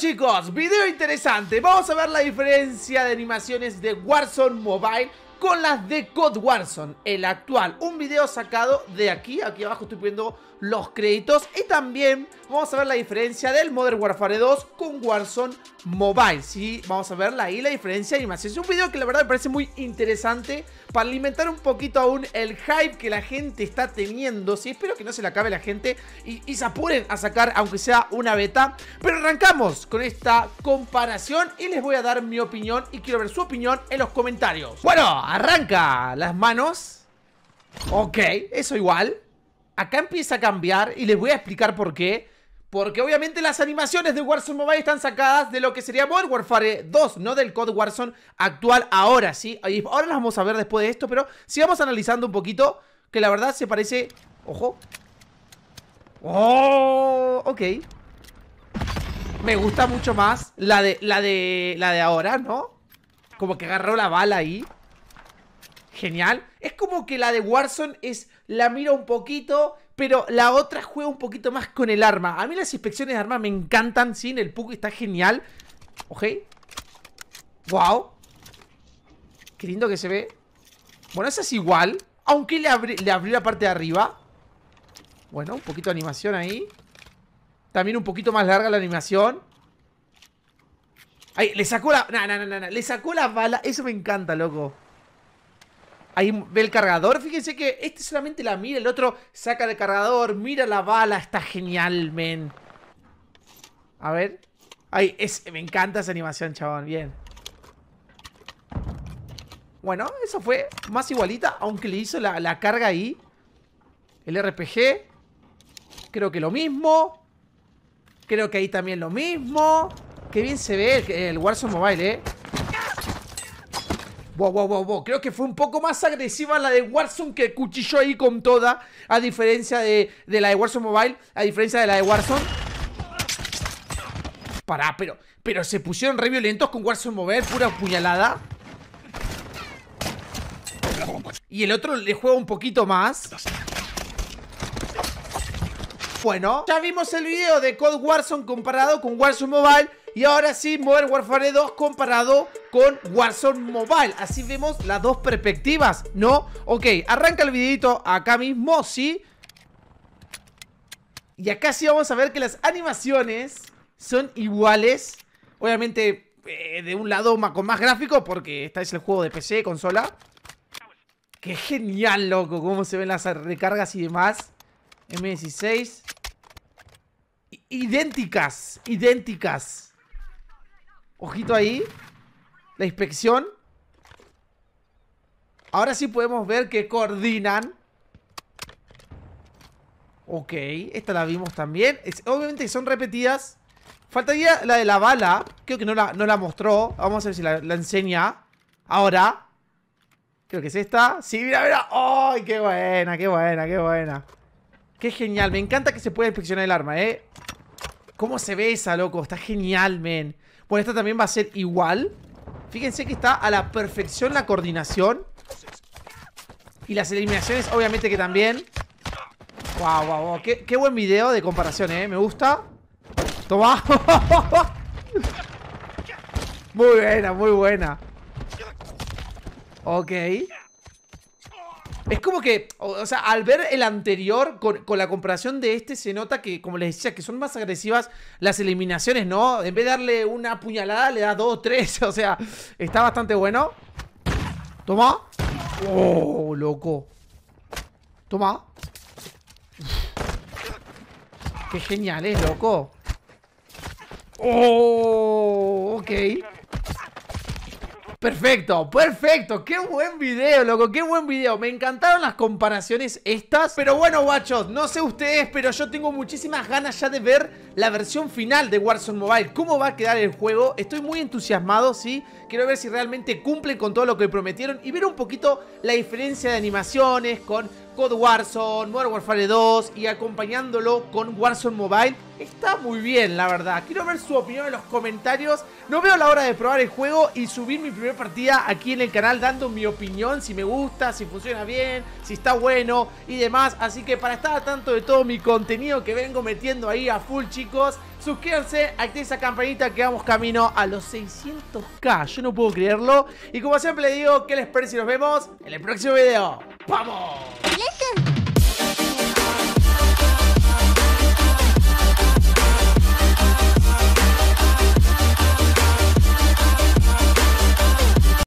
chicos, video interesante Vamos a ver la diferencia de animaciones de Warzone Mobile con las de COD Warzone, el actual. Un video sacado de aquí, aquí abajo estoy poniendo los créditos. Y también vamos a ver la diferencia del Modern Warfare 2 con Warzone Mobile. Sí, vamos a verla ahí la diferencia y más. Es un video que la verdad me parece muy interesante para alimentar un poquito aún el hype que la gente está teniendo. Sí, espero que no se le acabe la gente y, y se apuren a sacar, aunque sea una beta. Pero arrancamos con esta comparación y les voy a dar mi opinión y quiero ver su opinión en los comentarios. Bueno, Arranca las manos. Ok, eso igual. Acá empieza a cambiar y les voy a explicar por qué. Porque obviamente las animaciones de Warzone Mobile están sacadas de lo que sería Modern Warfare 2, no del Code Warzone actual ahora, ¿sí? ahora las vamos a ver después de esto, pero sigamos analizando un poquito, que la verdad se parece... ¡Ojo! ¡Oh! Ok. Me gusta mucho más la de, la de, la de ahora, ¿no? Como que agarró la bala ahí genial. Es como que la de Warzone es la mira un poquito, pero la otra juega un poquito más con el arma. A mí las inspecciones de arma me encantan, sin el puki está genial. Ok. Wow. Qué lindo que se ve. Bueno, esa es igual. Aunque le, abrí, le abrió la parte de arriba. Bueno, un poquito de animación ahí. También un poquito más larga la animación. Ahí, le sacó la... No, no, no, no, le sacó la bala. Eso me encanta, loco. Ahí ve el cargador. Fíjense que este solamente la mira, el otro saca el cargador, mira la bala. Está genial, men. A ver. Ay, me encanta esa animación, chabón. Bien. Bueno, eso fue más igualita, aunque le hizo la, carga ahí. El RPG. Creo que lo mismo. Creo que ahí también lo mismo. Qué bien se ve el Warzone Mobile, eh. Creo que fue un poco más agresiva la de Warzone que cuchilló ahí con toda. A diferencia de, la de Warzone Mobile. A diferencia de la de Warzone. Pará, pero, pero se pusieron re violentos con Warzone Mobile. Pura puñalada. Y el otro le juega un poquito más. Bueno, ya vimos el video de Code Warzone comparado con Warzone Mobile y ahora sí, Modern Warfare 2 comparado con Warzone Mobile. Así vemos las dos perspectivas, ¿no? Ok, arranca el videito acá mismo, sí. Y acá sí vamos a ver que las animaciones son iguales. Obviamente, eh, de un lado con más gráfico, porque este es el juego de PC, consola. Qué genial, loco, cómo se ven las recargas y demás. M16 idénticas, idénticas. Ojito ahí. La inspección. Ahora sí podemos ver que coordinan. Ok, esta la vimos también. Es, obviamente son repetidas. Faltaría la de la bala. Creo que no la, mostró. Vamos a ver si la, enseña. Ahora. Creo que es esta. Sí, mira, mira. ¡Ay, qué buena, qué buena, qué buena! Qué genial. Me encanta que se pueda inspeccionar el arma, ¿eh? ¿Cómo se ve esa, loco? Está genial, men. Bueno, esta también va a ser igual. Fíjense que está a la perfección la coordinación. Y las eliminaciones, obviamente que también. Wow, wow, wow. Qué, qué buen video de comparación, eh. Me gusta. Toma. muy buena, muy buena. Ok. Es como que, o, sea, al ver el anterior con, la comparación de este, se nota que, como les decía, que son más agresivas las eliminaciones, ¿no? En vez de darle una puñalada, le da dos tres. O sea, está bastante bueno. Toma. Oh, loco. Toma. Qué genial es, ¿eh, loco. Oh, ok. Perfecto, perfecto. Qué buen video, loco. Qué buen video. Me encantaron las comparaciones estas. Pero bueno, guachos, no sé ustedes, pero yo tengo muchísimas ganas ya de ver la versión final de Warzone Mobile. ¿Cómo va a quedar el juego? Estoy muy entusiasmado, ¿sí? Quiero ver si realmente cumple con todo lo que prometieron y ver un poquito la diferencia de animaciones con Code Warzone, Modern Warfare 2 y acompañándolo con Warzone Mobile. Está muy bien, la verdad. Quiero ver su opinión en los comentarios. No veo la hora de probar el juego y subir mi primera partida aquí en el canal dando mi opinión, si me gusta, si funciona bien, si está bueno y demás. Así que para estar a tanto de todo mi contenido que vengo metiendo ahí a full, chicos, suscríbanse, activen esa campanita que vamos camino a los 600k. Yo no puedo creerlo. Y como siempre les digo, que les parece? Y nos vemos en el próximo video. ¡Vamos!